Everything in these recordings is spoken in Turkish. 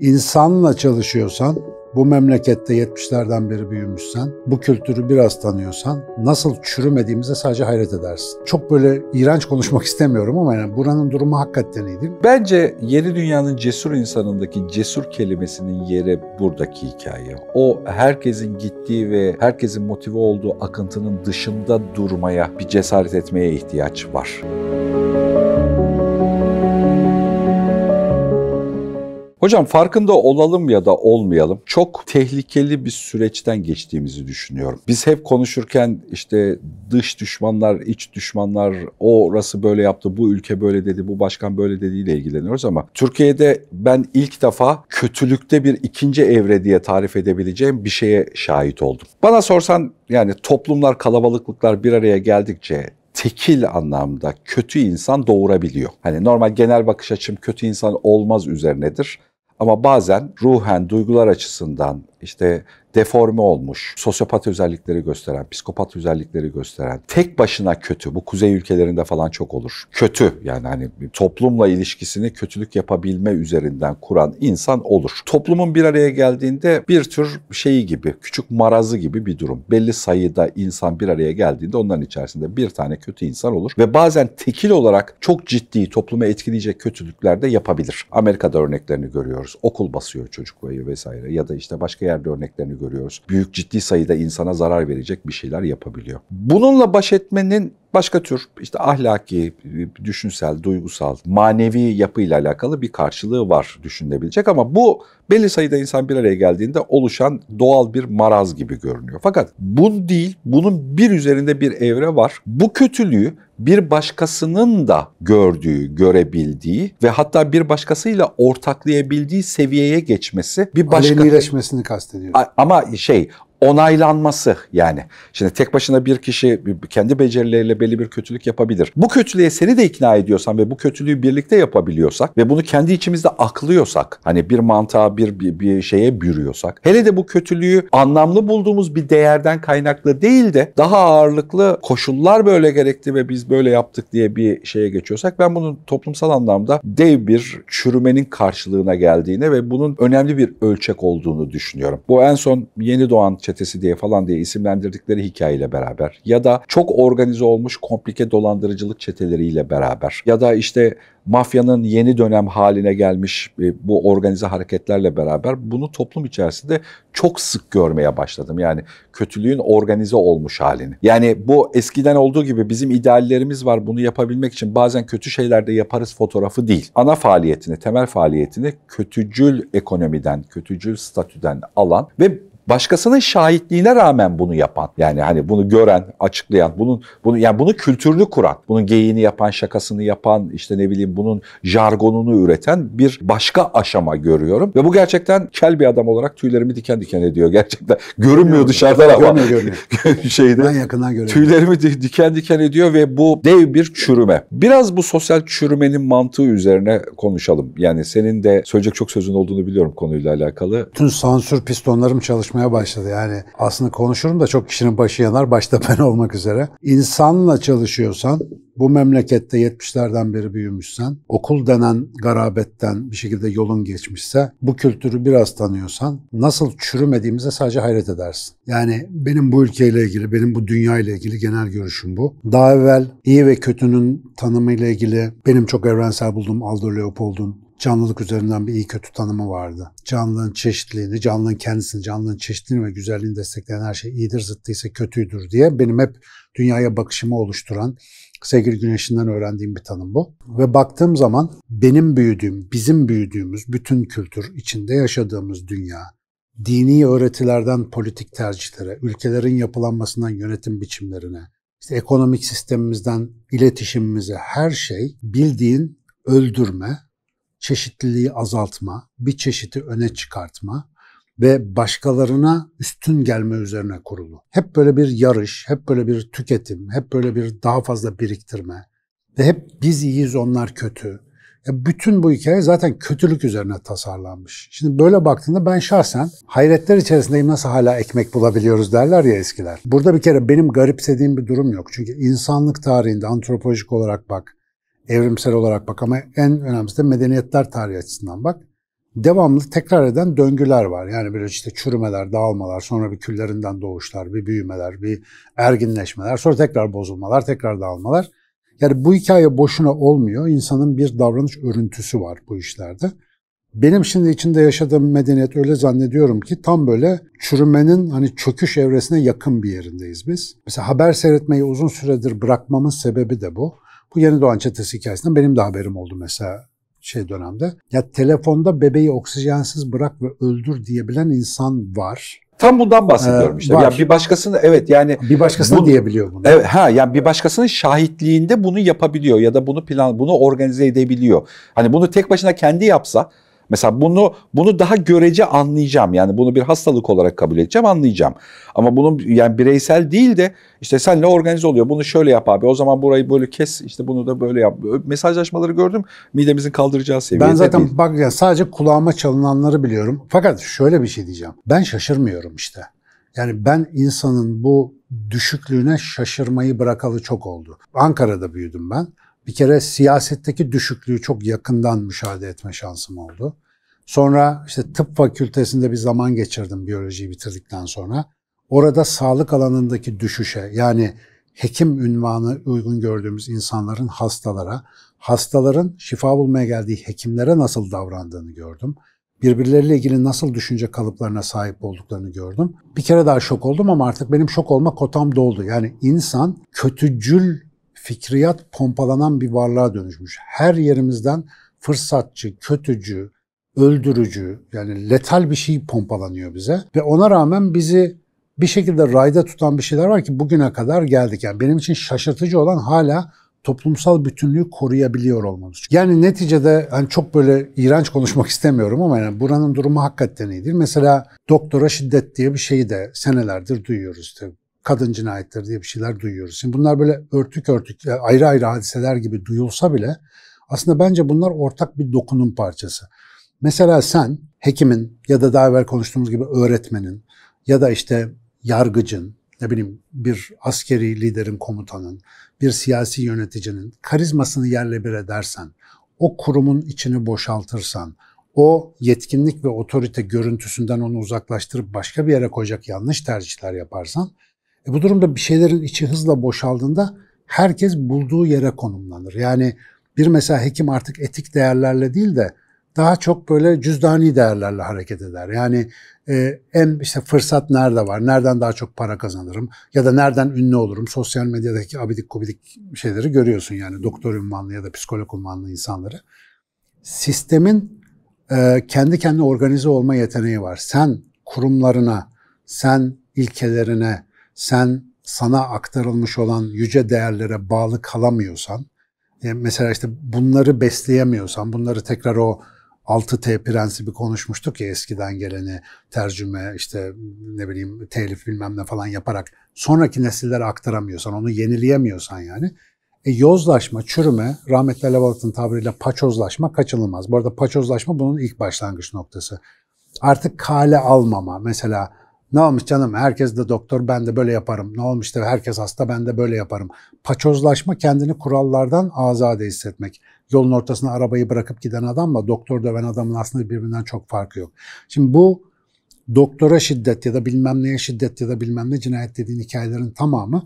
insanla çalışıyorsan, bu memlekette 70'lerden beri büyümüşsen, bu kültürü biraz tanıyorsan nasıl çürümediğimize sadece hayret edersin. Çok böyle iğrenç konuşmak istemiyorum ama yani buranın durumu hakikaten iyi değil mi? Bence yeni dünyanın cesur insanındaki cesur kelimesinin yeri buradaki hikaye. O herkesin gittiği ve herkesin motive olduğu akıntının dışında durmaya, bir cesaret etmeye ihtiyaç var. Müzik Hocam farkında olalım ya da olmayalım çok tehlikeli bir süreçten geçtiğimizi düşünüyorum. Biz hep konuşurken işte dış düşmanlar, iç düşmanlar, o orası böyle yaptı, bu ülke böyle dedi, bu başkan böyle dediğiyle ilgileniyoruz ama Türkiye'de ben ilk defa kötülükte bir ikinci evre diye tarif edebileceğim bir şeye şahit oldum. Bana sorsan yani toplumlar, kalabalıklıklar bir araya geldikçe tekil anlamda kötü insan doğurabiliyor. Hani normal genel bakış açım kötü insan olmaz üzerinedir. Ama bazen ruhen, duygular açısından işte deforme olmuş, sosyopat özellikleri gösteren, psikopat özellikleri gösteren, tek başına kötü, bu kuzey ülkelerinde falan çok olur. Kötü yani hani toplumla ilişkisini kötülük yapabilme üzerinden kuran insan olur. Toplumun bir araya geldiğinde bir tür şeyi gibi, küçük marazı gibi bir durum. Belli sayıda insan bir araya geldiğinde onların içerisinde bir tane kötü insan olur ve bazen tekil olarak çok ciddi toplumu etkileyecek kötülükler de yapabilir. Amerika'da örneklerini görüyoruz. Okul basıyor çocukları vesaire ya da işte başka yerde örneklerini görüyoruz. Büyük ciddi sayıda insana zarar verecek bir şeyler yapabiliyor. Bununla baş etmenin başka tür işte ahlaki, düşünsel, duygusal, manevi yapıyla alakalı bir karşılığı var düşünebilecek ama bu belli sayıda insan bir araya geldiğinde oluşan doğal bir maraz gibi görünüyor. Fakat bu değil, bunun bir üzerinde bir evre var. Bu kötülüğü bir başkasının da gördüğü, görebildiği ve hatta bir başkasıyla ortaklayabildiği seviyeye geçmesi bir başka... Alenileşmesini kastediyor. Ama şey onaylanması yani. Şimdi tek başına bir kişi kendi becerileriyle belli bir kötülük yapabilir. Bu kötülüğe seni de ikna ediyorsan ve bu kötülüğü birlikte yapabiliyorsak ve bunu kendi içimizde aklıyorsak hani bir mantığa bir, bir, bir şeye bürüyorsak hele de bu kötülüğü anlamlı bulduğumuz bir değerden kaynaklı değil de daha ağırlıklı koşullar böyle gerekti ve biz böyle yaptık diye bir şeye geçiyorsak ben bunun toplumsal anlamda dev bir çürümenin karşılığına geldiğine ve bunun önemli bir ölçek olduğunu düşünüyorum. Bu en son yeni doğan çetesi diye falan diye isimlendirdikleri hikayeyle beraber ya da çok organize olmuş komplike dolandırıcılık çeteleriyle beraber ya da işte mafyanın yeni dönem haline gelmiş e, bu organize hareketlerle beraber bunu toplum içerisinde çok sık görmeye başladım. Yani kötülüğün organize olmuş halini. Yani bu eskiden olduğu gibi bizim ideallerimiz var bunu yapabilmek için bazen kötü şeyler de yaparız fotoğrafı değil. Ana faaliyetini, temel faaliyetini kötücül ekonomiden, kötücül statüden alan ve başkasının şahitliğine rağmen bunu yapan yani hani bunu gören, açıklayan, bunun bunu yani bunu kültürlü kuran, bunun geyiğini yapan, şakasını yapan, işte ne bileyim bunun jargonunu üreten bir başka aşama görüyorum ve bu gerçekten kel bir adam olarak tüylerimi diken diken ediyor gerçekten. Görünmüyor dışarıdan ama. Görmüyor, görmüyor. şeyde. Ben yakından görüyorum. Tüylerimi diken diken ediyor ve bu dev bir çürüme. Biraz bu sosyal çürümenin mantığı üzerine konuşalım. Yani senin de söyleyecek çok sözün olduğunu biliyorum konuyla alakalı. Tüm sansür pistonlarım çalışmaya konuşmaya başladı. Yani aslında konuşurum da çok kişinin başı yanar, başta ben olmak üzere. İnsanla çalışıyorsan, bu memlekette 70'lerden beri büyümüşsen, okul denen garabetten bir şekilde yolun geçmişse, bu kültürü biraz tanıyorsan nasıl çürümediğimize sadece hayret edersin. Yani benim bu ülkeyle ilgili, benim bu dünya ile ilgili genel görüşüm bu. Daha evvel iyi ve kötünün tanımıyla ilgili benim çok evrensel bulduğum Aldo Leopold'un canlılık üzerinden bir iyi kötü tanımı vardı. Canlılığın çeşitliliğini, canlılığın kendisini, canlılığın çeşitliliğini ve güzelliğini destekleyen her şey iyidir, zıttı ise kötüydür diye benim hep dünyaya bakışımı oluşturan, sevgili Güneş'inden öğrendiğim bir tanım bu. Ve baktığım zaman benim büyüdüğüm, bizim büyüdüğümüz bütün kültür içinde yaşadığımız dünya, dini öğretilerden politik tercihlere, ülkelerin yapılanmasından yönetim biçimlerine, işte ekonomik sistemimizden iletişimimize her şey bildiğin öldürme, çeşitliliği azaltma, bir çeşiti öne çıkartma ve başkalarına üstün gelme üzerine kurulu. Hep böyle bir yarış, hep böyle bir tüketim, hep böyle bir daha fazla biriktirme ve hep biz iyiyiz onlar kötü. E bütün bu hikaye zaten kötülük üzerine tasarlanmış. Şimdi böyle baktığında ben şahsen hayretler içerisindeyim nasıl hala ekmek bulabiliyoruz derler ya eskiler. Burada bir kere benim garipsediğim bir durum yok. Çünkü insanlık tarihinde antropolojik olarak bak evrimsel olarak bak ama en önemlisi de medeniyetler tarihi açısından bak. Devamlı tekrar eden döngüler var. Yani böyle işte çürümeler, dağılmalar, sonra bir küllerinden doğuşlar, bir büyümeler, bir erginleşmeler, sonra tekrar bozulmalar, tekrar dağılmalar. Yani bu hikaye boşuna olmuyor. İnsanın bir davranış örüntüsü var bu işlerde. Benim şimdi içinde yaşadığım medeniyet öyle zannediyorum ki tam böyle çürümenin hani çöküş evresine yakın bir yerindeyiz biz. Mesela haber seyretmeyi uzun süredir bırakmamın sebebi de bu. Bu yeni doğan çetesi hikayesinden benim de haberim oldu mesela şey dönemde. Ya telefonda bebeği oksijensiz bırak ve öldür diyebilen insan var. Tam bundan ee, bahsediyorum ee, işte. Var. Yani bir başkasını evet yani bir başkasını bu, diyebiliyor bunu. Evet ha yani bir başkasının şahitliğinde bunu yapabiliyor ya da bunu plan bunu organize edebiliyor. Hani bunu tek başına kendi yapsa Mesela bunu bunu daha görece anlayacağım. Yani bunu bir hastalık olarak kabul edeceğim, anlayacağım. Ama bunun yani bireysel değil de işte senle organize oluyor. Bunu şöyle yap abi. O zaman burayı böyle kes. işte bunu da böyle yap. Mesajlaşmaları gördüm. Midemizin kaldıracağı seviyede Ben zaten değil. bak ya sadece kulağıma çalınanları biliyorum. Fakat şöyle bir şey diyeceğim. Ben şaşırmıyorum işte. Yani ben insanın bu düşüklüğüne şaşırmayı bırakalı çok oldu. Ankara'da büyüdüm ben bir kere siyasetteki düşüklüğü çok yakından müşahede etme şansım oldu. Sonra işte tıp fakültesinde bir zaman geçirdim biyolojiyi bitirdikten sonra. Orada sağlık alanındaki düşüşe yani hekim ünvanı uygun gördüğümüz insanların hastalara, hastaların şifa bulmaya geldiği hekimlere nasıl davrandığını gördüm. Birbirleriyle ilgili nasıl düşünce kalıplarına sahip olduklarını gördüm. Bir kere daha şok oldum ama artık benim şok olma kotam doldu. Yani insan kötücül fikriyat pompalanan bir varlığa dönüşmüş. Her yerimizden fırsatçı, kötücü, öldürücü yani letal bir şey pompalanıyor bize ve ona rağmen bizi bir şekilde rayda tutan bir şeyler var ki bugüne kadar geldik. Yani benim için şaşırtıcı olan hala toplumsal bütünlüğü koruyabiliyor olmamız. Yani neticede hani çok böyle iğrenç konuşmak istemiyorum ama yani buranın durumu hakikaten iyidir. Mesela doktora şiddet diye bir şeyi de senelerdir duyuyoruz tabii kadın cinayetleri diye bir şeyler duyuyoruz. Şimdi bunlar böyle örtük örtük ayrı ayrı hadiseler gibi duyulsa bile aslında bence bunlar ortak bir dokunun parçası. Mesela sen hekimin ya da daha evvel konuştuğumuz gibi öğretmenin ya da işte yargıcın, ne bileyim bir askeri liderin, komutanın, bir siyasi yöneticinin karizmasını yerle bir edersen, o kurumun içini boşaltırsan, o yetkinlik ve otorite görüntüsünden onu uzaklaştırıp başka bir yere koyacak yanlış tercihler yaparsan e bu durumda bir şeylerin içi hızla boşaldığında herkes bulduğu yere konumlanır. Yani bir mesela hekim artık etik değerlerle değil de daha çok böyle cüzdani değerlerle hareket eder. Yani e, en işte fırsat nerede var, nereden daha çok para kazanırım ya da nereden ünlü olurum. Sosyal medyadaki abidik kubidik şeyleri görüyorsun yani doktor ünvanlı ya da psikolog ünvanlı insanları. Sistemin e, kendi kendine organize olma yeteneği var. Sen kurumlarına, sen ilkelerine, sen sana aktarılmış olan yüce değerlere bağlı kalamıyorsan, e, mesela işte bunları besleyemiyorsan, bunları tekrar o 6T prensibi konuşmuştuk ya eskiden geleni tercüme işte ne bileyim telif bilmem ne falan yaparak sonraki nesillere aktaramıyorsan onu yenileyemiyorsan yani e, yozlaşma, çürüme, rahmetli Alevalıt'ın tabiriyle paçozlaşma kaçınılmaz. Bu arada paçozlaşma bunun ilk başlangıç noktası. Artık kale almama mesela ne olmuş canım herkes de doktor ben de böyle yaparım. Ne olmuş da herkes hasta ben de böyle yaparım. Paçozlaşma kendini kurallardan azade hissetmek. Yolun ortasına arabayı bırakıp giden adamla doktor döven adamın aslında birbirinden çok farkı yok. Şimdi bu doktora şiddet ya da bilmem neye şiddet ya da bilmem ne cinayet dediğin hikayelerin tamamı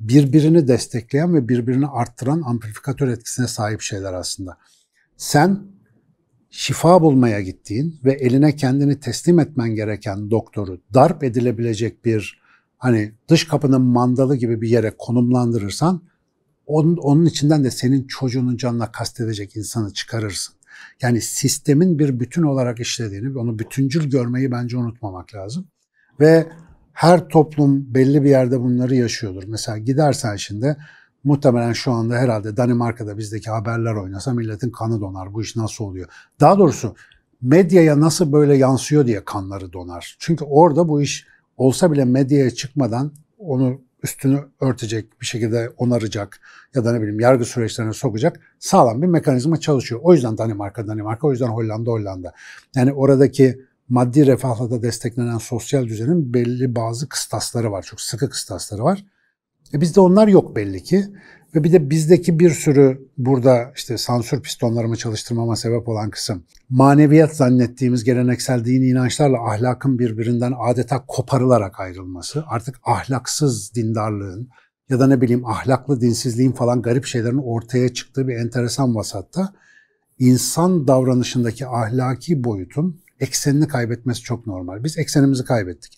birbirini destekleyen ve birbirini arttıran amplifikatör etkisine sahip şeyler aslında. Sen şifa bulmaya gittiğin ve eline kendini teslim etmen gereken doktoru darp edilebilecek bir hani dış kapının mandalı gibi bir yere konumlandırırsan onun, onun içinden de senin çocuğunun canına kastedecek insanı çıkarırsın. Yani sistemin bir bütün olarak işlediğini, onu bütüncül görmeyi bence unutmamak lazım. Ve her toplum belli bir yerde bunları yaşıyordur. Mesela gidersen şimdi Muhtemelen şu anda herhalde Danimarka'da bizdeki haberler oynasa milletin kanı donar. Bu iş nasıl oluyor? Daha doğrusu medyaya nasıl böyle yansıyor diye kanları donar. Çünkü orada bu iş olsa bile medyaya çıkmadan onu üstünü örtecek, bir şekilde onaracak ya da ne bileyim yargı süreçlerine sokacak sağlam bir mekanizma çalışıyor. O yüzden Danimarka Danimarka, o yüzden Hollanda Hollanda. Yani oradaki maddi refahla da desteklenen sosyal düzenin belli bazı kıstasları var. Çok sıkı kıstasları var. E bizde onlar yok belli ki. Ve bir de bizdeki bir sürü burada işte sansür pistonlarımı çalıştırmama sebep olan kısım. Maneviyat zannettiğimiz geleneksel din inançlarla ahlakın birbirinden adeta koparılarak ayrılması. Artık ahlaksız dindarlığın ya da ne bileyim ahlaklı dinsizliğin falan garip şeylerin ortaya çıktığı bir enteresan vasatta insan davranışındaki ahlaki boyutun eksenini kaybetmesi çok normal. Biz eksenimizi kaybettik.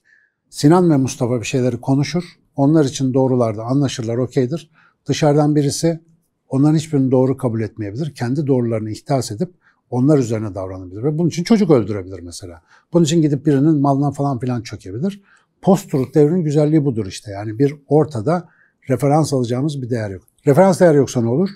Sinan ve Mustafa bir şeyleri konuşur, onlar için doğrularda anlaşırlar okeydir. Dışarıdan birisi onların hiçbirini doğru kabul etmeyebilir. Kendi doğrularını ihtas edip onlar üzerine davranabilir. Ve bunun için çocuk öldürebilir mesela. Bunun için gidip birinin malına falan filan çökebilir. Post-truth devrinin güzelliği budur işte. Yani bir ortada referans alacağımız bir değer yok. Referans değer yoksa ne olur?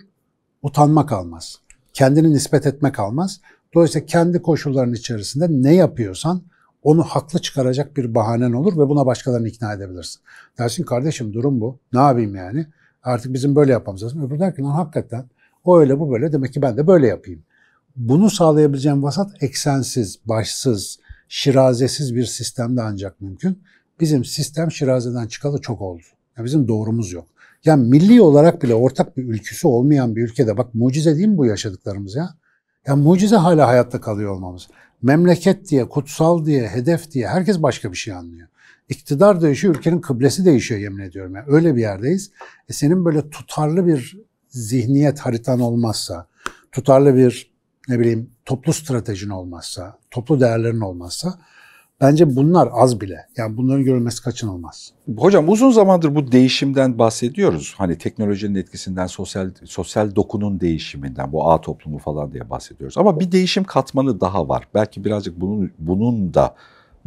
Utanma kalmaz. Kendini nispet etme kalmaz. Dolayısıyla kendi koşulların içerisinde ne yapıyorsan onu haklı çıkaracak bir bahanen olur ve buna başkalarını ikna edebilirsin. Dersin kardeşim durum bu. Ne yapayım yani? Artık bizim böyle yapmamız lazım. Öbürü der ki lan hakikaten o öyle bu böyle demek ki ben de böyle yapayım. Bunu sağlayabileceğim vasat eksensiz, başsız, şirazesiz bir sistemde ancak mümkün. Bizim sistem şirazeden çıkalı çok oldu. Yani bizim doğrumuz yok. Yani milli olarak bile ortak bir ülküsü olmayan bir ülkede bak mucize değil mi bu yaşadıklarımız ya? Ya mucize hala hayatta kalıyor olmamız memleket diye, kutsal diye, hedef diye herkes başka bir şey anlıyor. İktidar değişiyor, ülkenin kıblesi değişiyor yemin ediyorum. Yani öyle bir yerdeyiz. E senin böyle tutarlı bir zihniyet haritan olmazsa, tutarlı bir ne bileyim toplu stratejin olmazsa, toplu değerlerin olmazsa Bence bunlar az bile. Yani bunların görülmesi kaçınılmaz. Hocam uzun zamandır bu değişimden bahsediyoruz. Hani teknolojinin etkisinden, sosyal sosyal dokunun değişiminden, bu ağ toplumu falan diye bahsediyoruz. Ama bir değişim katmanı daha var. Belki birazcık bunun bunun da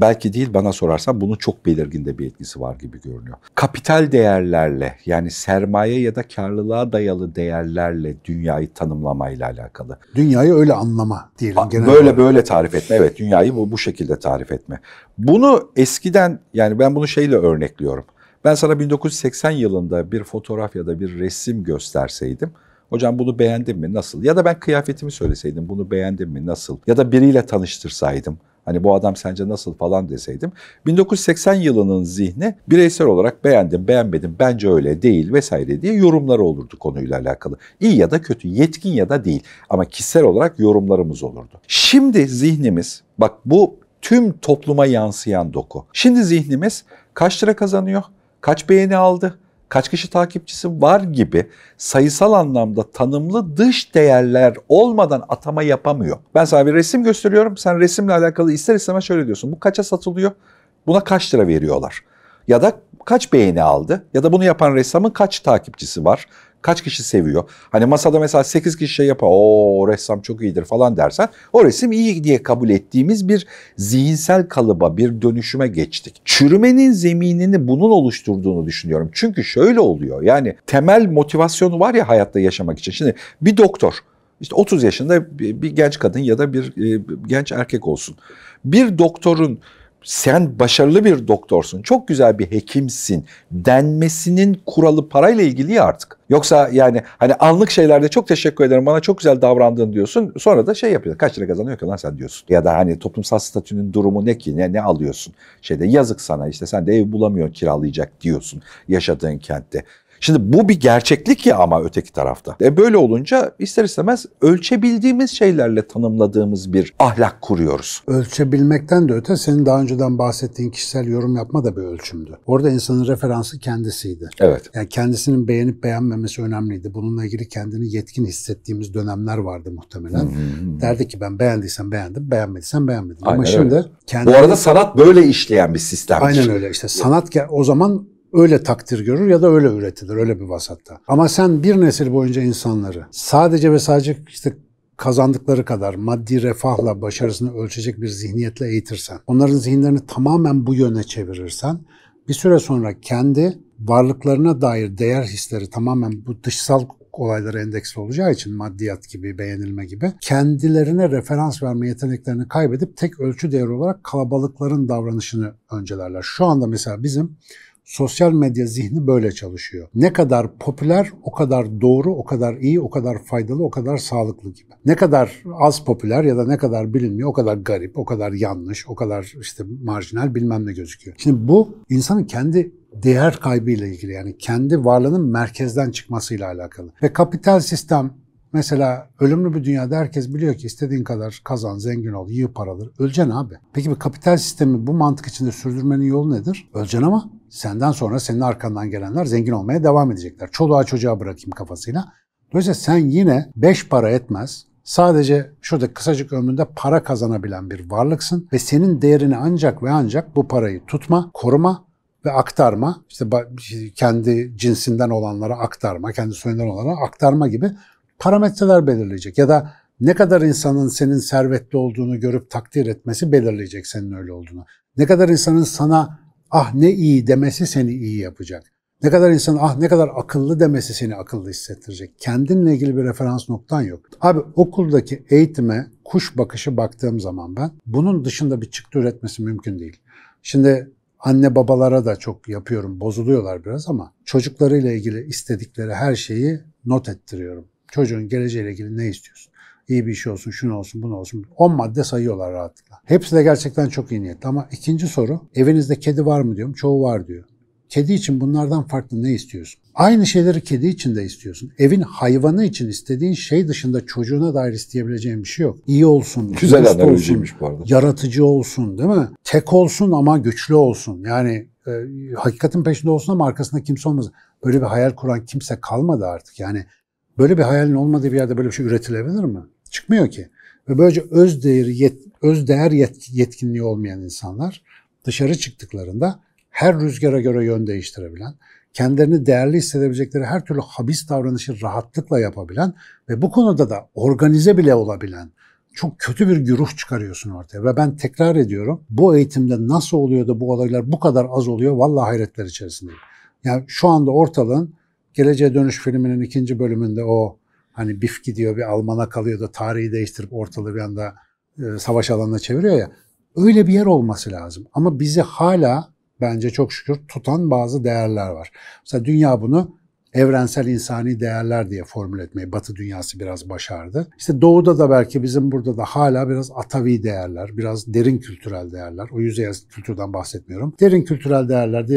belki değil bana sorarsan bunun çok belirgin de bir etkisi var gibi görünüyor. Kapital değerlerle yani sermaye ya da karlılığa dayalı değerlerle dünyayı tanımlamayla alakalı. Dünyayı öyle anlama diyelim genel Böyle olarak. böyle tarif etme evet dünyayı bu, bu şekilde tarif etme. Bunu eskiden yani ben bunu şeyle örnekliyorum. Ben sana 1980 yılında bir fotoğraf ya da bir resim gösterseydim Hocam bunu beğendin mi? Nasıl? Ya da ben kıyafetimi söyleseydim bunu beğendin mi? Nasıl? Ya da biriyle tanıştırsaydım. Hani bu adam sence nasıl falan deseydim. 1980 yılının zihni bireysel olarak beğendim, beğenmedim, bence öyle değil vesaire diye yorumlar olurdu konuyla alakalı. İyi ya da kötü, yetkin ya da değil ama kişisel olarak yorumlarımız olurdu. Şimdi zihnimiz, bak bu tüm topluma yansıyan doku. Şimdi zihnimiz kaç lira kazanıyor, kaç beğeni aldı, kaç kişi takipçisi var gibi sayısal anlamda tanımlı dış değerler olmadan atama yapamıyor. Ben sana bir resim gösteriyorum. Sen resimle alakalı ister istemez şöyle diyorsun. Bu kaça satılıyor? Buna kaç lira veriyorlar? Ya da kaç beğeni aldı? Ya da bunu yapan ressamın kaç takipçisi var? kaç kişi seviyor? Hani masada mesela 8 kişi şey yapar, o ressam çok iyidir falan dersen o resim iyi diye kabul ettiğimiz bir zihinsel kalıba, bir dönüşüme geçtik. Çürümenin zeminini bunun oluşturduğunu düşünüyorum. Çünkü şöyle oluyor yani temel motivasyonu var ya hayatta yaşamak için. Şimdi bir doktor işte 30 yaşında bir, bir genç kadın ya da bir e, genç erkek olsun. Bir doktorun sen başarılı bir doktorsun, çok güzel bir hekimsin denmesinin kuralı parayla ilgili ya artık. Yoksa yani hani anlık şeylerde çok teşekkür ederim bana çok güzel davrandın diyorsun. Sonra da şey yapıyor. Kaç lira kazanıyor ki lan sen diyorsun. Ya da hani toplumsal statünün durumu ne ki ne, ne alıyorsun? Şeyde yazık sana işte sen de ev bulamıyor kiralayacak diyorsun yaşadığın kentte. Şimdi bu bir gerçeklik ya ama öteki tarafta. E böyle olunca ister istemez ölçebildiğimiz şeylerle tanımladığımız bir ahlak kuruyoruz. Ölçebilmekten de öte senin daha önceden bahsettiğin kişisel yorum yapma da bir ölçümdü. Orada insanın referansı kendisiydi. Evet. Yani kendisinin beğenip beğenmemesi önemliydi. Bununla ilgili kendini yetkin hissettiğimiz dönemler vardı muhtemelen. Hmm. Derdi ki ben beğendiysen beğendim, beğenmediysen beğenmedim. Aynen Ama şimdi öyle. kendini... Bu arada sanat böyle işleyen bir sistem. Aynen öyle işte. Sanat o zaman öyle takdir görür ya da öyle üretilir, öyle bir vasatta. Ama sen bir nesil boyunca insanları sadece ve sadece işte kazandıkları kadar maddi refahla başarısını ölçecek bir zihniyetle eğitirsen, onların zihinlerini tamamen bu yöne çevirirsen, bir süre sonra kendi varlıklarına dair değer hisleri tamamen bu dışsal olaylara endeksli olacağı için maddiyat gibi, beğenilme gibi kendilerine referans verme yeteneklerini kaybedip tek ölçü değeri olarak kalabalıkların davranışını öncelerler. Şu anda mesela bizim Sosyal medya zihni böyle çalışıyor. Ne kadar popüler o kadar doğru, o kadar iyi, o kadar faydalı, o kadar sağlıklı gibi. Ne kadar az popüler ya da ne kadar bilinmiyor o kadar garip, o kadar yanlış, o kadar işte marjinal bilmem ne gözüküyor. Şimdi bu insanın kendi değer kaybıyla ilgili yani kendi varlığının merkezden çıkmasıyla alakalı. Ve kapital sistem Mesela ölümlü bir dünyada herkes biliyor ki istediğin kadar kazan, zengin ol, yığ paraları. Öleceksin abi. Peki bir kapital sistemi bu mantık içinde sürdürmenin yolu nedir? Öleceksin ama senden sonra senin arkandan gelenler zengin olmaya devam edecekler. Çoluğa çocuğa bırakayım kafasıyla. Dolayısıyla sen yine beş para etmez, Sadece şurada kısacık ömründe para kazanabilen bir varlıksın ve senin değerini ancak ve ancak bu parayı tutma, koruma ve aktarma, işte kendi cinsinden olanlara aktarma, kendi soyundan olanlara aktarma gibi parametreler belirleyecek ya da ne kadar insanın senin servetli olduğunu görüp takdir etmesi belirleyecek senin öyle olduğunu. Ne kadar insanın sana ah ne iyi demesi seni iyi yapacak. Ne kadar insan ah ne kadar akıllı demesi seni akıllı hissettirecek. Kendinle ilgili bir referans noktan yok. Abi okuldaki eğitime kuş bakışı baktığım zaman ben bunun dışında bir çıktı üretmesi mümkün değil. Şimdi anne babalara da çok yapıyorum bozuluyorlar biraz ama çocuklarıyla ilgili istedikleri her şeyi not ettiriyorum. Çocuğun geleceğiyle ilgili ne istiyorsun? İyi bir iş olsun, şunu olsun, bunu olsun. 10 madde sayıyorlar rahatlıkla. Hepsi de gerçekten çok iyi niyetli ama ikinci soru evinizde kedi var mı diyorum. Çoğu var diyor. Kedi için bunlardan farklı ne istiyorsun? Aynı şeyleri kedi için de istiyorsun. Evin hayvanı için istediğin şey dışında çocuğuna dair isteyebileceğin bir şey yok. İyi olsun, güzel analojiymiş bu arada. Yaratıcı olsun değil mi? Tek olsun ama güçlü olsun. Yani e, hakikatin peşinde olsun ama arkasında kimse olmaz. Böyle bir hayal kuran kimse kalmadı artık. Yani Böyle bir hayalin olmadığı bir yerde böyle bir şey üretilebilir mi? Çıkmıyor ki. Ve böylece öz değer, yet, öz değer yet, yetkinliği olmayan insanlar dışarı çıktıklarında her rüzgara göre yön değiştirebilen, kendilerini değerli hissedebilecekleri her türlü habis davranışı rahatlıkla yapabilen ve bu konuda da organize bile olabilen çok kötü bir güruh çıkarıyorsun ortaya. Ve ben tekrar ediyorum bu eğitimde nasıl oluyor da bu olaylar bu kadar az oluyor vallahi hayretler içerisindeyim. Yani şu anda ortalığın Geleceğe Dönüş filminin ikinci bölümünde o hani bif gidiyor bir Alman'a kalıyor da tarihi değiştirip ortalığı bir anda e, savaş alanına çeviriyor ya. Öyle bir yer olması lazım. Ama bizi hala bence çok şükür tutan bazı değerler var. Mesela dünya bunu evrensel insani değerler diye formül etmeyi Batı dünyası biraz başardı. İşte Doğu'da da belki bizim burada da hala biraz atavi değerler, biraz derin kültürel değerler. O yüzey kültürden bahsetmiyorum. Derin kültürel değerler,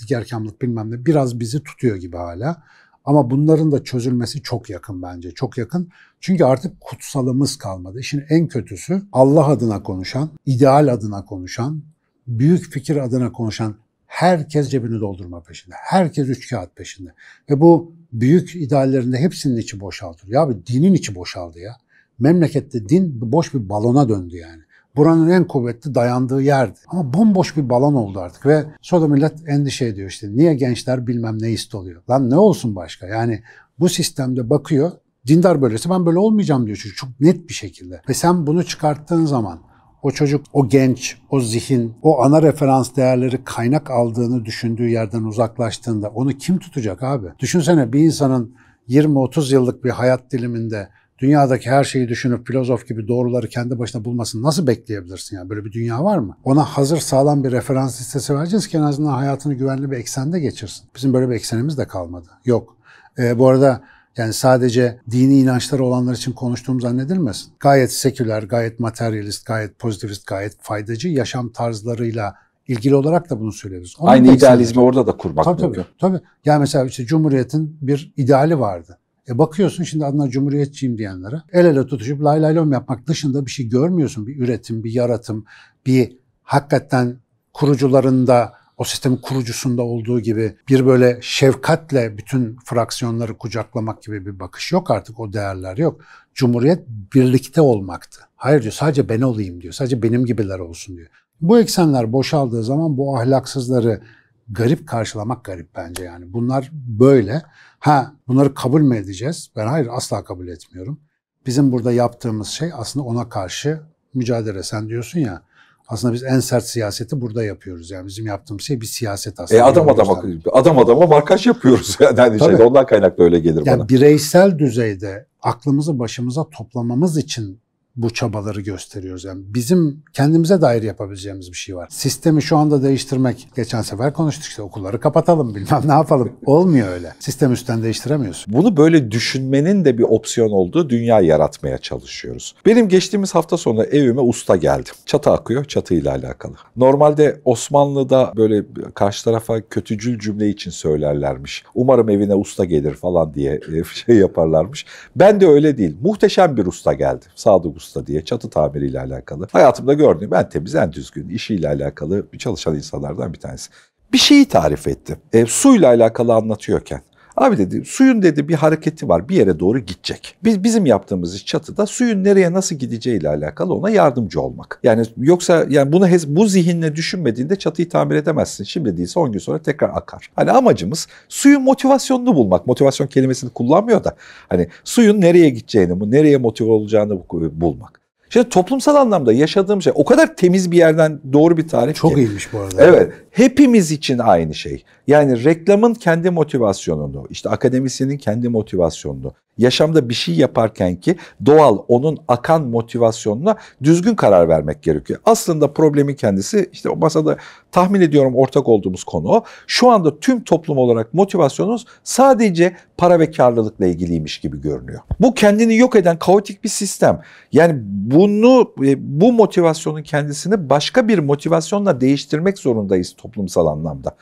digerkamlık bilmem ne biraz bizi tutuyor gibi hala. Ama bunların da çözülmesi çok yakın bence. Çok yakın. Çünkü artık kutsalımız kalmadı. İşin en kötüsü Allah adına konuşan, ideal adına konuşan, büyük fikir adına konuşan Herkes cebini doldurma peşinde. Herkes üç kağıt peşinde. Ve bu büyük ideallerinde hepsinin içi boşaldı. Ya bir dinin içi boşaldı ya. Memlekette din boş bir balona döndü yani. Buranın en kuvvetli dayandığı yerdi. Ama bomboş bir balon oldu artık ve sonra millet endişe ediyor işte. Niye gençler bilmem ne istoluyor? Lan ne olsun başka? Yani bu sistemde bakıyor dindar böylesi ben böyle olmayacağım diyor çünkü çok net bir şekilde. Ve sen bunu çıkarttığın zaman o çocuk, o genç, o zihin, o ana referans değerleri kaynak aldığını düşündüğü yerden uzaklaştığında onu kim tutacak abi? Düşünsene bir insanın 20-30 yıllık bir hayat diliminde dünyadaki her şeyi düşünüp filozof gibi doğruları kendi başına bulmasını nasıl bekleyebilirsin yani? Böyle bir dünya var mı? Ona hazır sağlam bir referans listesi vereceğiz ki en azından hayatını güvenli bir eksende geçirsin. Bizim böyle bir eksenimiz de kalmadı. Yok. Ee, bu arada yani sadece dini inançları olanlar için konuştuğum zannedilmesin. Gayet seküler, gayet materyalist, gayet pozitivist, gayet faydacı yaşam tarzlarıyla ilgili olarak da bunu söylüyoruz. Onun Aynı idealizmi orada da kurmak tabii, mümkün. Tabii, tabii. Yani mesela işte Cumhuriyet'in bir ideali vardı. E bakıyorsun şimdi adına cumhuriyetçiyim diyenlere el ele tutuşup lay lay lom yapmak dışında bir şey görmüyorsun. Bir üretim, bir yaratım, bir hakikaten kurucularında o sistemin kurucusunda olduğu gibi bir böyle şefkatle bütün fraksiyonları kucaklamak gibi bir bakış yok artık o değerler yok. Cumhuriyet birlikte olmaktı. Hayır diyor sadece ben olayım diyor. Sadece benim gibiler olsun diyor. Bu eksenler boşaldığı zaman bu ahlaksızları garip karşılamak garip bence yani. Bunlar böyle. Ha bunları kabul mü edeceğiz? Ben hayır asla kabul etmiyorum. Bizim burada yaptığımız şey aslında ona karşı mücadele. Sen diyorsun ya aslında biz en sert siyaseti burada yapıyoruz. Yani bizim yaptığımız şey bir siyaset aslında. E adam adama tabii. adam adama markaj yapıyoruz yani şeyde. Ondan kaynaklı öyle gelir yani bana. Yani bireysel düzeyde aklımızı başımıza toplamamız için bu çabaları gösteriyoruz. Yani bizim kendimize dair yapabileceğimiz bir şey var. Sistemi şu anda değiştirmek, geçen sefer konuştuk işte okulları kapatalım bilmem ne yapalım. Olmuyor öyle. Sistem üstten değiştiremiyorsun. Bunu böyle düşünmenin de bir opsiyon olduğu dünya yaratmaya çalışıyoruz. Benim geçtiğimiz hafta sonu evime usta geldi. Çatı akıyor, çatıyla alakalı. Normalde Osmanlı'da böyle karşı tarafa kötücül cümle için söylerlermiş. Umarım evine usta gelir falan diye e, şey yaparlarmış. Ben de öyle değil. Muhteşem bir usta geldi. Sadık usta diye çatı tamiriyle alakalı. Hayatımda gördüğüm ben temiz, en düzgün, işiyle alakalı bir çalışan insanlardan bir tanesi. Bir şeyi tarif etti. E, suyla alakalı anlatıyorken Abi dedi suyun dedi bir hareketi var bir yere doğru gidecek. Biz bizim yaptığımız iş çatıda suyun nereye nasıl gideceği ile alakalı ona yardımcı olmak. Yani yoksa yani bunu bu zihinle düşünmediğinde çatıyı tamir edemezsin. Şimdi değilse 10 gün sonra tekrar akar. Hani amacımız suyun motivasyonunu bulmak. Motivasyon kelimesini kullanmıyor da hani suyun nereye gideceğini, bu nereye motive olacağını e, bulmak. Şimdi toplumsal anlamda yaşadığım şey o kadar temiz bir yerden doğru bir tarif Çok ki. iyiymiş bu arada. Evet hepimiz için aynı şey. Yani reklamın kendi motivasyonunu, işte akademisyenin kendi motivasyonunu, yaşamda bir şey yaparken ki doğal onun akan motivasyonuna düzgün karar vermek gerekiyor. Aslında problemin kendisi işte o masada tahmin ediyorum ortak olduğumuz konu o. Şu anda tüm toplum olarak motivasyonumuz sadece para ve karlılıkla ilgiliymiş gibi görünüyor. Bu kendini yok eden kaotik bir sistem. Yani bunu e, bu motivasyonun kendisini başka bir motivasyonla değiştirmek zorundayız toplumsal anlamda.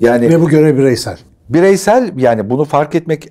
Yani Ve bu görev bireysel. Bireysel yani bunu fark etmek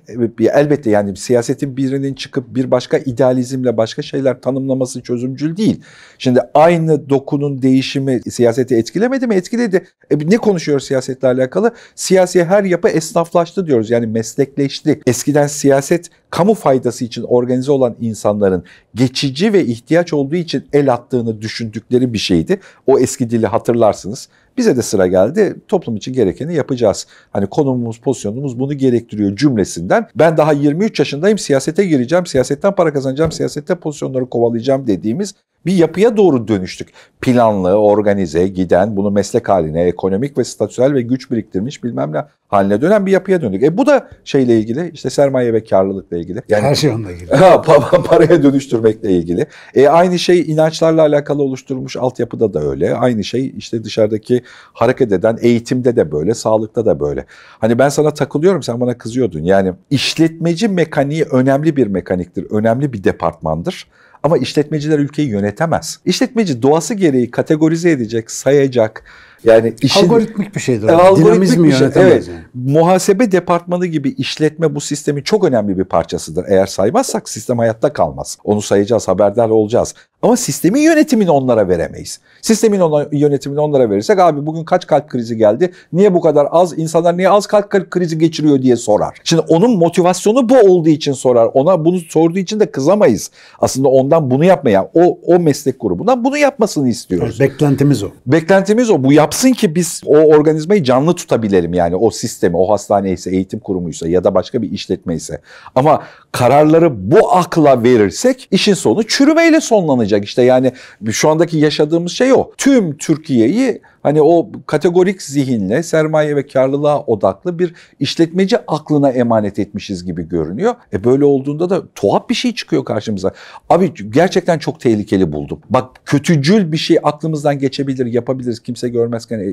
elbette yani siyasetin birinin çıkıp bir başka idealizmle başka şeyler tanımlaması çözümcül değil. Şimdi aynı dokunun değişimi siyaseti etkilemedi mi? Etkiledi. E, ne konuşuyor siyasetle alakalı? Siyasi her yapı esnaflaştı diyoruz yani meslekleşti. Eskiden siyaset kamu faydası için organize olan insanların geçici ve ihtiyaç olduğu için el attığını düşündükleri bir şeydi. O eski dili hatırlarsınız. Bize de sıra geldi. Toplum için gerekeni yapacağız. Hani konumumuz, pozisyonumuz bunu gerektiriyor cümlesinden. Ben daha 23 yaşındayım, siyasete gireceğim, siyasetten para kazanacağım, siyasette pozisyonları kovalayacağım dediğimiz bir yapıya doğru dönüştük. Planlı, organize, giden, bunu meslek haline, ekonomik ve statüsel ve güç biriktirmiş bilmem ne haline dönen bir yapıya döndük. E bu da şeyle ilgili işte sermaye ve karlılıkla ilgili. Yani, Her şey onunla ilgili. Ha, paraya dönüştürmekle ilgili. E aynı şey inançlarla alakalı oluşturulmuş altyapıda da öyle. Aynı şey işte dışarıdaki hareket eden eğitimde de böyle, sağlıkta da böyle. Hani ben sana takılıyorum sen bana kızıyordun. Yani işletmeci mekaniği önemli bir mekaniktir, önemli bir departmandır. Ama işletmeciler ülkeyi yönetemez. İşletmeci doğası gereği kategorize edecek, sayacak, yani işin, algoritmik bir şeydir. E, algoritmik bir şey. Evet. Yani. Muhasebe departmanı gibi işletme bu sistemin çok önemli bir parçasıdır. Eğer saymazsak sistem hayatta kalmaz. Onu sayacağız, haberdar olacağız. Ama sistemin yönetimini onlara veremeyiz. Sistemin ona, yönetimini onlara verirsek abi bugün kaç kalp krizi geldi? Niye bu kadar az? insanlar niye az kalp krizi geçiriyor diye sorar. Şimdi onun motivasyonu bu olduğu için sorar. Ona bunu sorduğu için de kızamayız. Aslında ondan bunu yapmayan o o meslek grubundan bunu yapmasını istiyoruz. Evet, beklentimiz o. Beklentimiz o. Bu yap yapsın ki biz o organizmayı canlı tutabilelim yani o sistemi, o hastaneyse, eğitim kurumuysa ya da başka bir işletmeyse. Ama kararları bu akla verirsek işin sonu çürümeyle sonlanacak. işte yani şu andaki yaşadığımız şey o. Tüm Türkiye'yi hani o kategorik zihinle sermaye ve karlılığa odaklı bir işletmeci aklına emanet etmişiz gibi görünüyor. E böyle olduğunda da tuhaf bir şey çıkıyor karşımıza. Abi gerçekten çok tehlikeli buldum. Bak kötücül bir şey aklımızdan geçebilir, yapabiliriz. Kimse görmezken e,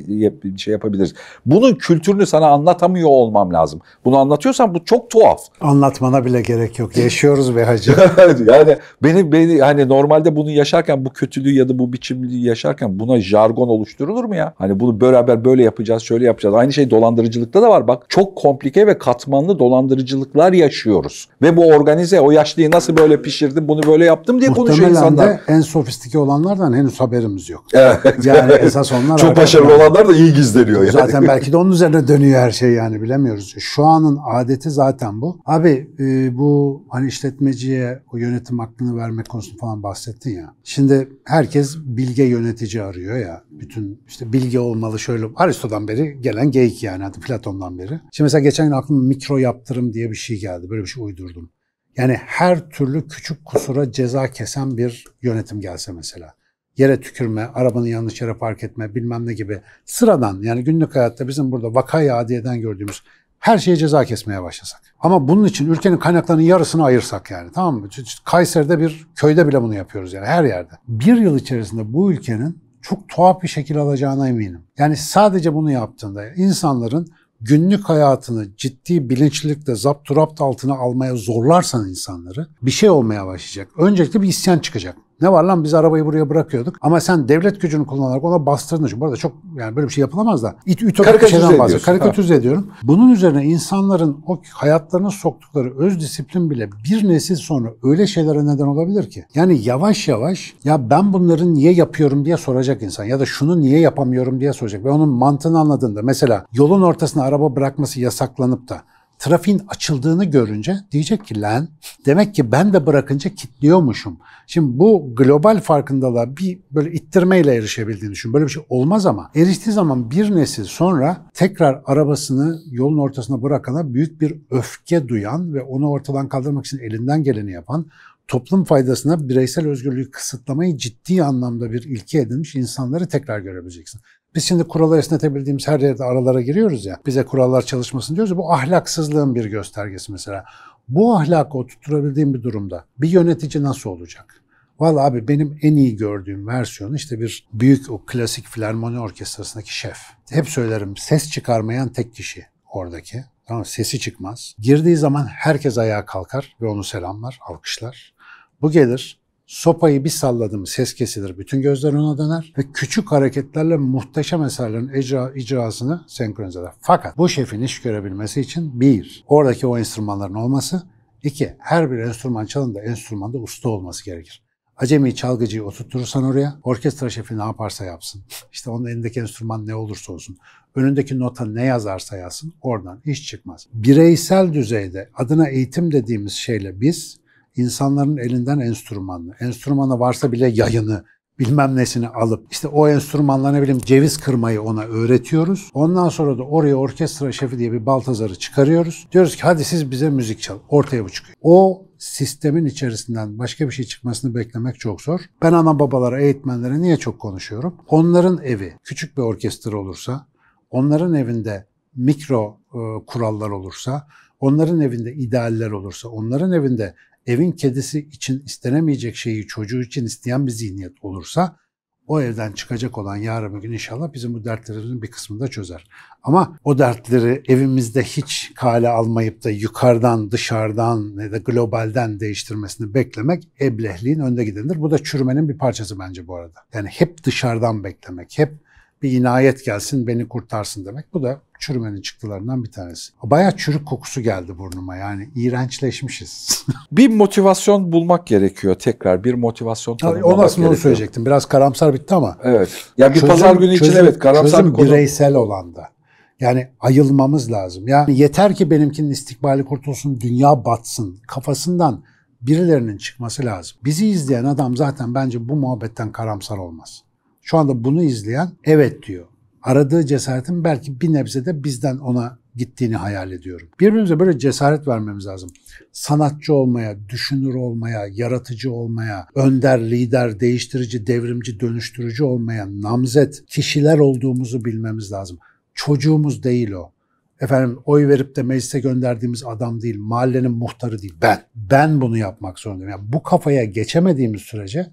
bir şey yapabiliriz. Bunun kültürünü sana anlatamıyor olmam lazım. Bunu anlatıyorsan bu çok tuhaf. Anlatmana bile gerek gerek yok. Yaşıyoruz be hacı. yani beni beni hani normalde bunu yaşarken bu kötülüğü ya da bu biçimliliği yaşarken buna jargon oluşturulur mu ya? Hani bunu beraber böyle yapacağız, şöyle yapacağız. Aynı şey dolandırıcılıkta da var bak. Çok komplike ve katmanlı dolandırıcılıklar yaşıyoruz. Ve bu organize o yaşlıyı nasıl böyle pişirdim, bunu böyle yaptım diye Muhtemelen konuşuyor insanlar. de en sofistike olanlardan henüz haberimiz yok. Yani esas onlar. Çok başarılı olanlar da iyi gizleniyor. Yani. Zaten belki de onun üzerine dönüyor her şey yani bilemiyoruz. Şu anın adeti zaten bu. Abi e, bu hani işletmeciye o yönetim aklını vermek konusunu falan bahsettin ya. Şimdi herkes bilge yönetici arıyor ya. Bütün işte bilge olmalı şöyle. Aristo'dan beri gelen geyik yani hadi Platon'dan beri. Şimdi mesela geçen gün aklıma mikro yaptırım diye bir şey geldi. Böyle bir şey uydurdum. Yani her türlü küçük kusura ceza kesen bir yönetim gelse mesela yere tükürme, arabanı yanlış yere park etme bilmem ne gibi sıradan yani günlük hayatta bizim burada vaka adiyeden gördüğümüz her şeye ceza kesmeye başlasak. Ama bunun için ülkenin kaynaklarının yarısını ayırsak yani tamam mı? Kayseri'de bir köyde bile bunu yapıyoruz yani her yerde. Bir yıl içerisinde bu ülkenin çok tuhaf bir şekil alacağına eminim. Yani sadece bunu yaptığında insanların günlük hayatını ciddi bilinçlilikle zapturapt altına almaya zorlarsan insanları bir şey olmaya başlayacak. Öncelikle bir isyan çıkacak. Ne var lan biz arabayı buraya bırakıyorduk ama sen devlet gücünü kullanarak ona bastırdın. Çünkü bu arada çok yani böyle bir şey yapılamaz da. İt, ütopik şeyden bahsediyorum. Karikatürize ediyorum. Bunun üzerine insanların o hayatlarına soktukları öz disiplin bile bir nesil sonra öyle şeylere neden olabilir ki. Yani yavaş yavaş ya ben bunları niye yapıyorum diye soracak insan ya da şunu niye yapamıyorum diye soracak ve onun mantığını anladığında mesela yolun ortasına araba bırakması yasaklanıp da trafiğin açıldığını görünce diyecek ki lan demek ki ben de bırakınca kilitliyormuşum. Şimdi bu global farkındalığa bir böyle ittirmeyle erişebildiğini düşün. Böyle bir şey olmaz ama. Eriştiği zaman bir nesil sonra tekrar arabasını yolun ortasına bırakana büyük bir öfke duyan ve onu ortadan kaldırmak için elinden geleni yapan toplum faydasına bireysel özgürlüğü kısıtlamayı ciddi anlamda bir ilke edinmiş insanları tekrar görebileceksin. Biz şimdi kurallar esnetebildiğimiz her yerde aralara giriyoruz ya. Bize kurallar çalışmasın diyoruz ya, bu ahlaksızlığın bir göstergesi mesela. Bu ahlakı oturtturabildiğim bir durumda bir yönetici nasıl olacak? Valla abi benim en iyi gördüğüm versiyonu işte bir büyük o klasik filarmoni orkestrasındaki şef. Hep söylerim ses çıkarmayan tek kişi oradaki. Tamam sesi çıkmaz. Girdiği zaman herkes ayağa kalkar ve onu selamlar, alkışlar. Bu gelir Sopayı bir salladım ses kesilir. Bütün gözler ona döner ve küçük hareketlerle muhteşem eserlerin icra, icrasını senkronize eder. Fakat bu şefin iş görebilmesi için bir, oradaki o enstrümanların olması. iki her bir enstrüman çalında enstrümanda usta olması gerekir. Acemi çalgıcıyı oturtursan oraya, orkestra şefi ne yaparsa yapsın. işte onun elindeki enstrüman ne olursa olsun. Önündeki nota ne yazarsa yazsın oradan iş çıkmaz. Bireysel düzeyde adına eğitim dediğimiz şeyle biz insanların elinden enstrümanını, enstrümanı varsa bile yayını, bilmem nesini alıp işte o enstrümanla ne bileyim ceviz kırmayı ona öğretiyoruz. Ondan sonra da oraya orkestra şefi diye bir Baltazar'ı çıkarıyoruz. Diyoruz ki hadi siz bize müzik çal. Ortaya bu çıkıyor. O sistemin içerisinden başka bir şey çıkmasını beklemek çok zor. Ben ana babalara, eğitmenlere niye çok konuşuyorum? Onların evi küçük bir orkestra olursa, onların evinde mikro e, kurallar olursa, onların evinde idealler olursa, onların evinde evin kedisi için istenemeyecek şeyi çocuğu için isteyen bir zihniyet olursa o evden çıkacak olan yarın bir gün inşallah bizim bu dertlerimizin bir kısmını da çözer. Ama o dertleri evimizde hiç kale almayıp da yukarıdan, dışarıdan ne de globalden değiştirmesini beklemek eblehliğin önde gidenidir. Bu da çürümenin bir parçası bence bu arada. Yani hep dışarıdan beklemek, hep bir inayet gelsin beni kurtarsın demek. Bu da çürümenin çıktılarından bir tanesi. Bayağı çürük kokusu geldi burnuma yani iğrençleşmişiz. bir motivasyon bulmak gerekiyor tekrar. Bir motivasyon tanımlamak gerekiyor. O aslında söyleyecektim. Biraz karamsar bitti ama. Evet. Ya bir çözüm, pazar günü için evet karamsar çözüm bir konu. bireysel olanda. Yani ayılmamız lazım. Ya yani yeter ki benimkinin istikbali kurtulsun, dünya batsın kafasından birilerinin çıkması lazım. Bizi izleyen adam zaten bence bu muhabbetten karamsar olmaz. Şu anda bunu izleyen evet diyor aradığı cesaretin belki bir nebze de bizden ona gittiğini hayal ediyorum. Birbirimize böyle cesaret vermemiz lazım. Sanatçı olmaya, düşünür olmaya, yaratıcı olmaya, önder, lider, değiştirici, devrimci, dönüştürücü olmaya, namzet, kişiler olduğumuzu bilmemiz lazım. Çocuğumuz değil o. Efendim oy verip de meclise gönderdiğimiz adam değil, mahallenin muhtarı değil. Ben. Ben bunu yapmak zorundayım. Yani bu kafaya geçemediğimiz sürece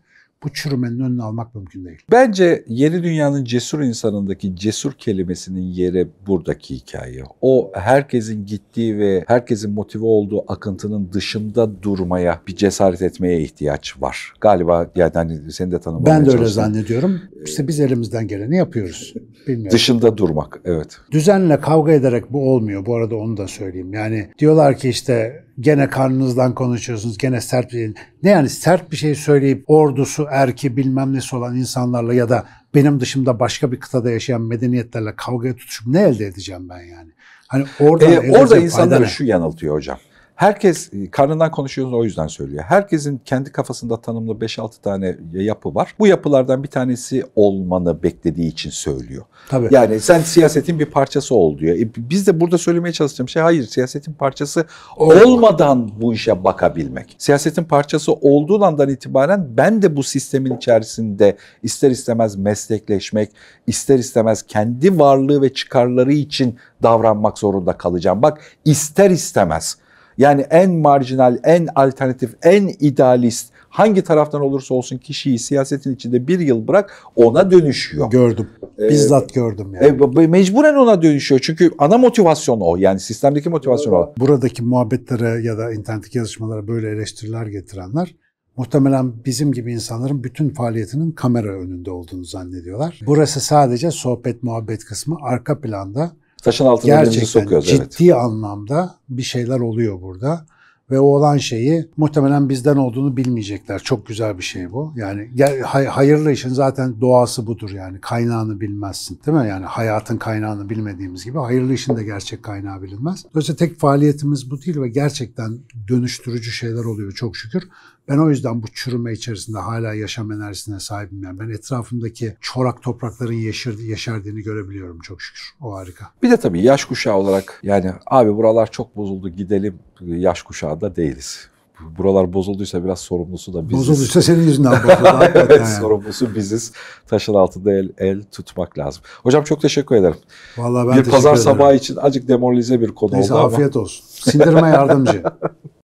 bu çürümenin önünü almak mümkün değil. Bence yeni dünyanın cesur insanındaki cesur kelimesinin yeri buradaki hikaye. O herkesin gittiği ve herkesin motive olduğu akıntının dışında durmaya, bir cesaret etmeye ihtiyaç var. Galiba yani hani seni de tanımlamaya Ben de öyle çalıştım. zannediyorum. Ee, işte biz elimizden geleni yapıyoruz. Bilmiyorum. Dışında durmak, evet. Düzenle kavga ederek bu olmuyor. Bu arada onu da söyleyeyim. Yani diyorlar ki işte gene karnınızdan konuşuyorsunuz, gene sert bir şey. Ne yani sert bir şey söyleyip ordusu, erki bilmem nesi olan insanlarla ya da benim dışımda başka bir kıtada yaşayan medeniyetlerle kavgaya tutuşup ne elde edeceğim ben yani? Hani e, orada, ee, orada insanları şu yanıltıyor hocam. Herkes e, karnından konuşuyoruz o yüzden söylüyor. Herkesin kendi kafasında tanımlı 5-6 tane yapı var. Bu yapılardan bir tanesi olmanı beklediği için söylüyor. Tabii. Yani sen siyasetin bir parçası ol diyor. E, biz de burada söylemeye çalıştığım şey hayır siyasetin parçası olmadan bu işe bakabilmek. Siyasetin parçası olduğu andan itibaren ben de bu sistemin içerisinde ister istemez meslekleşmek, ister istemez kendi varlığı ve çıkarları için davranmak zorunda kalacağım. Bak ister istemez yani en marjinal, en alternatif, en idealist hangi taraftan olursa olsun kişiyi siyasetin içinde bir yıl bırak ona dönüşüyor. Gördüm. Ee, Bizzat ee, gördüm yani. E, mecburen ona dönüşüyor. Çünkü ana motivasyon o. Yani sistemdeki motivasyon o. Buradaki muhabbetlere ya da internetteki yazışmalara böyle eleştiriler getirenler muhtemelen bizim gibi insanların bütün faaliyetinin kamera önünde olduğunu zannediyorlar. Burası sadece sohbet muhabbet kısmı arka planda taşın altına elimizi sokuyoruz. Gerçekten ciddi evet. anlamda bir şeyler oluyor burada ve o olan şeyi muhtemelen bizden olduğunu bilmeyecekler. Çok güzel bir şey bu. Yani hayırlı işin zaten doğası budur yani. Kaynağını bilmezsin değil mi? Yani hayatın kaynağını bilmediğimiz gibi hayırlı işin de gerçek kaynağı bilinmez. Dolayısıyla tek faaliyetimiz bu değil ve gerçekten dönüştürücü şeyler oluyor çok şükür. Ben o yüzden bu çürüme içerisinde hala yaşam enerjisine sahibim. Yani ben etrafımdaki çorak toprakların yeşerdi, yeşerdiğini görebiliyorum çok şükür. O harika. Bir de tabii yaş kuşağı olarak yani abi buralar çok bozuldu gidelim e, yaş kuşağında değiliz buralar bozulduysa biraz sorumlusu da biziz. Bozulduysa senin yüzünden bozuldu. evet, sorumlusu biziz. Taşın altında el, el tutmak lazım. Hocam çok teşekkür ederim. Vallahi ben bir pazar ederim. sabahı için acık demoralize bir konu Neyse, oldu afiyet ama. afiyet olsun. Sindirme yardımcı.